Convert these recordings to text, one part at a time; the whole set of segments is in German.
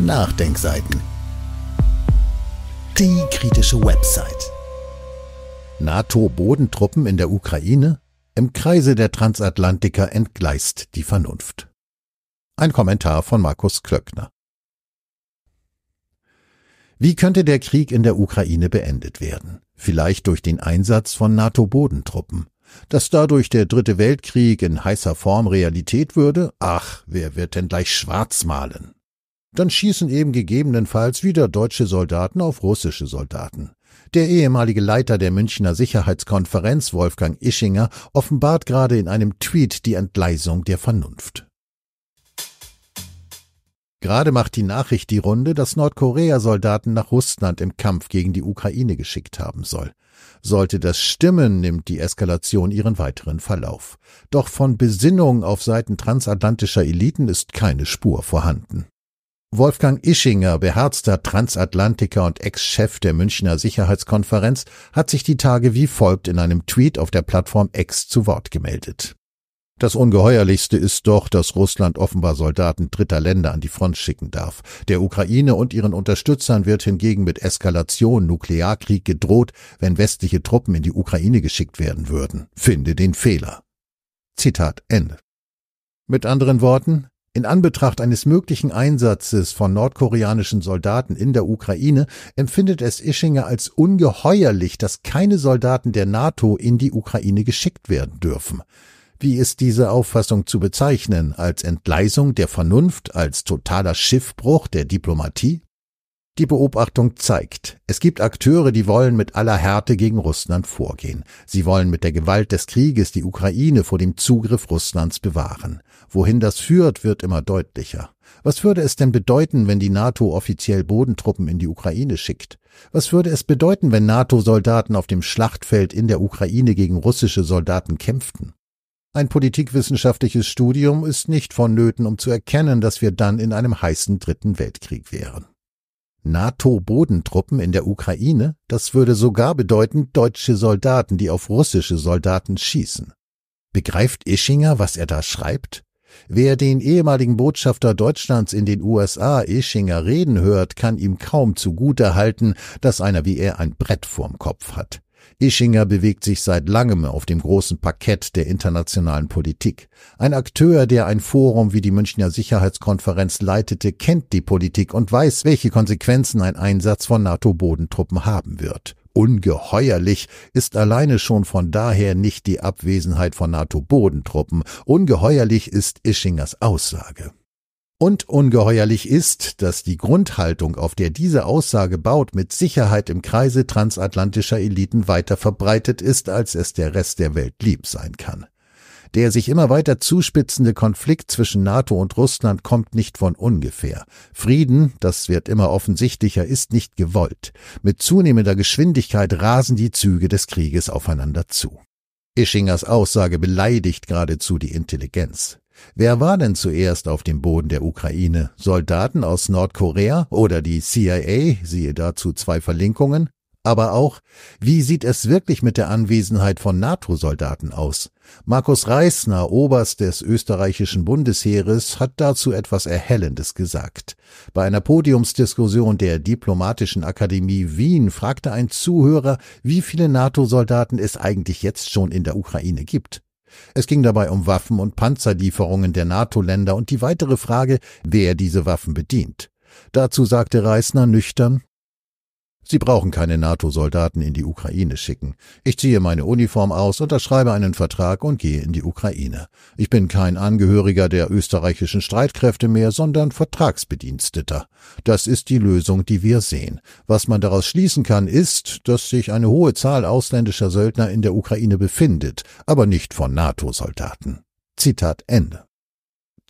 Nachdenkseiten. Die kritische Website. NATO-Bodentruppen in der Ukraine? Im Kreise der Transatlantiker entgleist die Vernunft. Ein Kommentar von Markus Klöckner. Wie könnte der Krieg in der Ukraine beendet werden? Vielleicht durch den Einsatz von NATO-Bodentruppen. Dass dadurch der Dritte Weltkrieg in heißer Form Realität würde? Ach, wer wird denn gleich schwarz malen? Dann schießen eben gegebenenfalls wieder deutsche Soldaten auf russische Soldaten. Der ehemalige Leiter der Münchner Sicherheitskonferenz, Wolfgang Ischinger, offenbart gerade in einem Tweet die Entgleisung der Vernunft. Gerade macht die Nachricht die Runde, dass Nordkorea Soldaten nach Russland im Kampf gegen die Ukraine geschickt haben soll. Sollte das stimmen, nimmt die Eskalation ihren weiteren Verlauf. Doch von Besinnung auf Seiten transatlantischer Eliten ist keine Spur vorhanden. Wolfgang Ischinger, beherzter Transatlantiker und Ex-Chef der Münchner Sicherheitskonferenz, hat sich die Tage wie folgt in einem Tweet auf der Plattform X zu Wort gemeldet. Das Ungeheuerlichste ist doch, dass Russland offenbar Soldaten dritter Länder an die Front schicken darf. Der Ukraine und ihren Unterstützern wird hingegen mit Eskalation Nuklearkrieg gedroht, wenn westliche Truppen in die Ukraine geschickt werden würden. Finde den Fehler. Zitat Ende. Mit anderen Worten, in Anbetracht eines möglichen Einsatzes von nordkoreanischen Soldaten in der Ukraine empfindet es Ischinger als ungeheuerlich, dass keine Soldaten der NATO in die Ukraine geschickt werden dürfen. Wie ist diese Auffassung zu bezeichnen? Als Entgleisung der Vernunft, als totaler Schiffbruch der Diplomatie? Die Beobachtung zeigt, es gibt Akteure, die wollen mit aller Härte gegen Russland vorgehen. Sie wollen mit der Gewalt des Krieges die Ukraine vor dem Zugriff Russlands bewahren. Wohin das führt, wird immer deutlicher. Was würde es denn bedeuten, wenn die NATO offiziell Bodentruppen in die Ukraine schickt? Was würde es bedeuten, wenn NATO-Soldaten auf dem Schlachtfeld in der Ukraine gegen russische Soldaten kämpften? Ein politikwissenschaftliches Studium ist nicht vonnöten, um zu erkennen, dass wir dann in einem heißen Dritten Weltkrieg wären. NATO-Bodentruppen in der Ukraine, das würde sogar bedeuten deutsche Soldaten, die auf russische Soldaten schießen. Begreift Ischinger, was er da schreibt? Wer den ehemaligen Botschafter Deutschlands in den USA, Ischinger, reden hört, kann ihm kaum zugute halten, dass einer wie er ein Brett vorm Kopf hat. Ischinger bewegt sich seit langem auf dem großen Parkett der internationalen Politik. Ein Akteur, der ein Forum wie die Münchner Sicherheitskonferenz leitete, kennt die Politik und weiß, welche Konsequenzen ein Einsatz von NATO-Bodentruppen haben wird. Ungeheuerlich ist alleine schon von daher nicht die Abwesenheit von NATO-Bodentruppen. Ungeheuerlich ist Ischingers Aussage. Und ungeheuerlich ist, dass die Grundhaltung, auf der diese Aussage baut, mit Sicherheit im Kreise transatlantischer Eliten weiter verbreitet ist, als es der Rest der Welt lieb sein kann. Der sich immer weiter zuspitzende Konflikt zwischen NATO und Russland kommt nicht von ungefähr. Frieden, das wird immer offensichtlicher, ist nicht gewollt. Mit zunehmender Geschwindigkeit rasen die Züge des Krieges aufeinander zu. Ischingers Aussage beleidigt geradezu die Intelligenz. Wer war denn zuerst auf dem Boden der Ukraine? Soldaten aus Nordkorea oder die CIA? Siehe dazu zwei Verlinkungen. Aber auch, wie sieht es wirklich mit der Anwesenheit von NATO-Soldaten aus? Markus Reisner, Oberst des österreichischen Bundesheeres, hat dazu etwas Erhellendes gesagt. Bei einer Podiumsdiskussion der Diplomatischen Akademie Wien fragte ein Zuhörer, wie viele NATO-Soldaten es eigentlich jetzt schon in der Ukraine gibt. Es ging dabei um Waffen und Panzerlieferungen der NATO-Länder und die weitere Frage, wer diese Waffen bedient. Dazu sagte Reisner nüchtern, Sie brauchen keine NATO-Soldaten in die Ukraine schicken. Ich ziehe meine Uniform aus, unterschreibe einen Vertrag und gehe in die Ukraine. Ich bin kein Angehöriger der österreichischen Streitkräfte mehr, sondern Vertragsbediensteter. Das ist die Lösung, die wir sehen. Was man daraus schließen kann, ist, dass sich eine hohe Zahl ausländischer Söldner in der Ukraine befindet, aber nicht von NATO-Soldaten. Zitat Ende.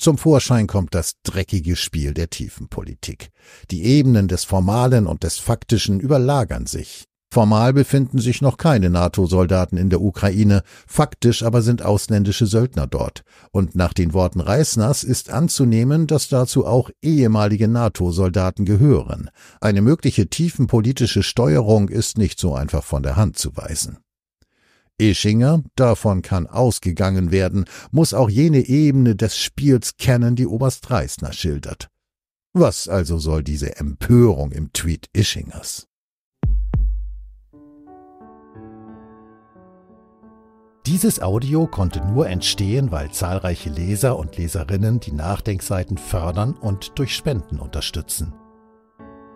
Zum Vorschein kommt das dreckige Spiel der Tiefenpolitik. Die Ebenen des Formalen und des Faktischen überlagern sich. Formal befinden sich noch keine NATO-Soldaten in der Ukraine, faktisch aber sind ausländische Söldner dort. Und nach den Worten Reisners ist anzunehmen, dass dazu auch ehemalige NATO-Soldaten gehören. Eine mögliche tiefenpolitische Steuerung ist nicht so einfach von der Hand zu weisen. Ischinger, davon kann ausgegangen werden, muss auch jene Ebene des Spiels kennen, die Oberst Reisner schildert. Was also soll diese Empörung im Tweet Ischingers? Dieses Audio konnte nur entstehen, weil zahlreiche Leser und Leserinnen die Nachdenkseiten fördern und durch Spenden unterstützen.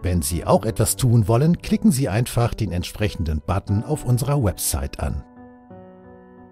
Wenn Sie auch etwas tun wollen, klicken Sie einfach den entsprechenden Button auf unserer Website an.